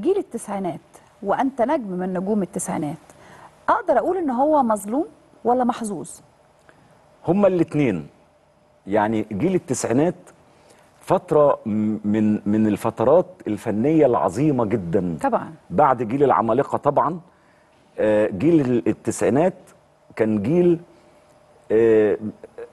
جيل التسعينات وانت نجم من نجوم التسعينات اقدر اقول ان هو مظلوم ولا محظوظ هما الاثنين يعني جيل التسعينات فترة من من الفترات الفنية العظيمة جدا طبعا بعد جيل العمالقة طبعا آه، جيل التسعينات كان جيل آه،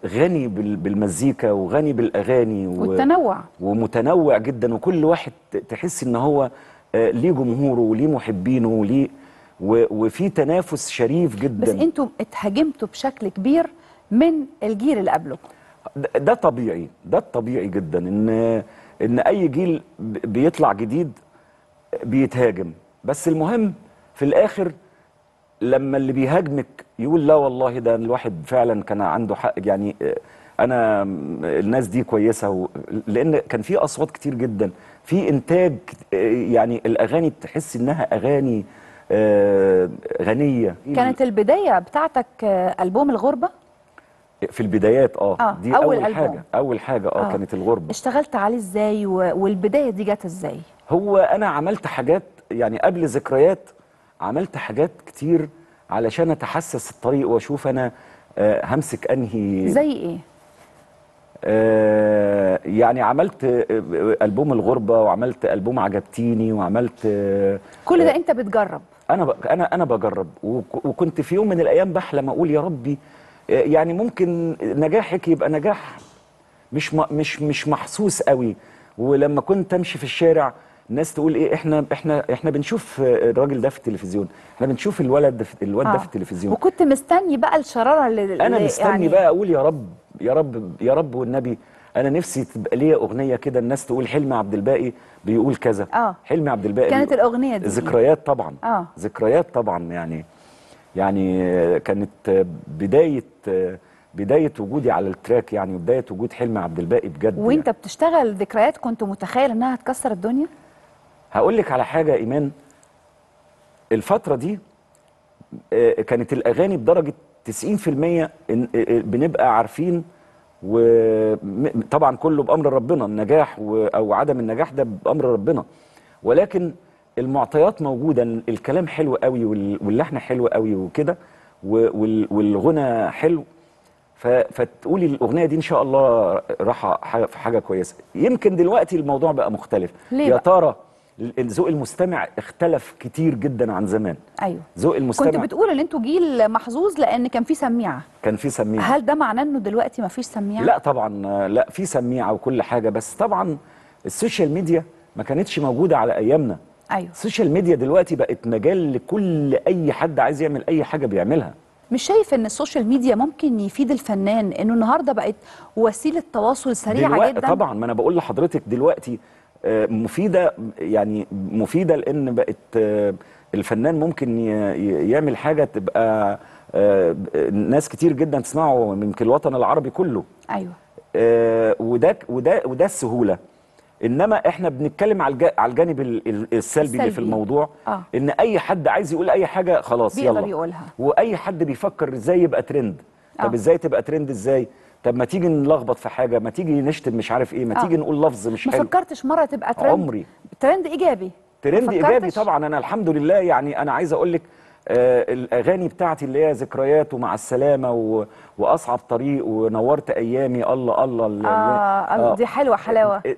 غني بالمزيكا وغني بالاغاني والتنوع ومتنوع جدا وكل واحد تحس ان هو آه، ليه جمهوره وليه محبينه وليه وفي تنافس شريف جدا بس انتم اتهاجمتوا بشكل كبير من الجيل اللي قبله ده طبيعي ده الطبيعي جدا ان ان اي جيل بيطلع جديد بيتهاجم بس المهم في الاخر لما اللي بيهاجمك يقول لا والله ده الواحد فعلا كان عنده حق يعني آه، انا الناس دي كويسه لان كان في اصوات كتير جدا في انتاج يعني الاغاني تحس انها اغاني آه، غنيه كانت البدايه بتاعتك آه، البوم الغربه في البدايات اه, آه دي اول, أول حاجه ألبوم. اول حاجه اول حاجه اه اه كانت الغربه اشتغلت عليه ازاي والبدايه دي جت ازاي هو انا عملت حاجات يعني قبل ذكريات عملت حاجات كتير علشان اتحسس الطريق واشوف انا آه، همسك انهي زي ايه آه، يعني عملت آه، آه، ألبوم الغربة وعملت ألبوم عجبتيني وعملت كل ده أنت بتجرب أنا أنا أنا بجرب وكنت في يوم من الأيام بحلم أقول يا ربي يعني ممكن نجاحك يبقى نجاح مش مش مش محسوس قوي ولما كنت امشي في الشارع الناس تقول ايه احنا احنا احنا بنشوف الراجل ده في التلفزيون احنا بنشوف الولد ده في الواد آه. ده في التلفزيون وكنت مستني بقى الشراره اللي انا مستني يعني... بقى اقول يا رب يا رب يا رب والنبي انا نفسي تبقى ليا اغنيه كده الناس تقول حلمي عبد الباقي بيقول كذا آه. حلمي عبد الباقي كانت الاغنيه دي ذكريات طبعا آه. ذكريات طبعا يعني يعني كانت بدايه بدايه وجودي على التراك يعني وبدايه وجود حلمي عبد الباقي بجد يعني. وانت يعني. بتشتغل ذكريات كنت متخيل انها هتكسر الدنيا هقول لك على حاجه ايمان الفتره دي آه، كانت الاغاني بدرجه 90% آه، آه، بنبقى عارفين وطبعا كله بامر ربنا النجاح و... او عدم النجاح ده بامر ربنا ولكن المعطيات موجوده الكلام حلو قوي وال... واللحن حلو قوي وكده وال... والغنى حلو ف... فتقولي الاغنيه دي ان شاء الله راح في حاجه كويسه يمكن دلوقتي الموضوع بقى مختلف ليه يا ترى ذوق المستمع اختلف كتير جدا عن زمان ايوه ذوق المستمع كنت بتقول ان انتوا جيل محظوظ لان كان في سميعه كان في سميعه هل ده معناه انه دلوقتي ما فيش سميعه لا طبعا لا في سميعه وكل حاجه بس طبعا السوشيال ميديا ما كانتش موجوده على ايامنا ايوه السوشيال ميديا دلوقتي بقت مجال لكل اي حد عايز يعمل اي حاجه بيعملها مش شايف ان السوشيال ميديا ممكن يفيد الفنان انه النهارده بقت وسيله تواصل سريعه جدا طبعا ما انا بقول لحضرتك دلوقتي مفيده يعني مفيده لان بقت آه، الفنان ممكن يعمل حاجه تبقى آه، ناس كتير جدا تسمعه يمكن الوطن العربي كله ايوه آه، وده وده وده السهوله انما احنا بنتكلم على الجانب السلبي, السلبي اللي في الموضوع آه. ان اي حد عايز يقول اي حاجه خلاص يلا يقولها واي حد بيفكر ازاي يبقى ترند آه. طب ازاي تبقى ترند ازاي طب ما تيجي نلخبط في حاجه ما تيجي نشتم مش عارف ايه ما تيجي آه. نقول لفظ مش حلو ما فكرتش مره تبقى ترند عمري ترند ايجابي ترند ايجابي طبعا انا الحمد لله يعني انا عايز اقول لك آه الاغاني بتاعتي اللي هي ذكريات ومع السلامه و... واصعب طريق ونورت ايامي الله الله, الله, الله آه, آه, آه. دي حلوه حلاوه آه،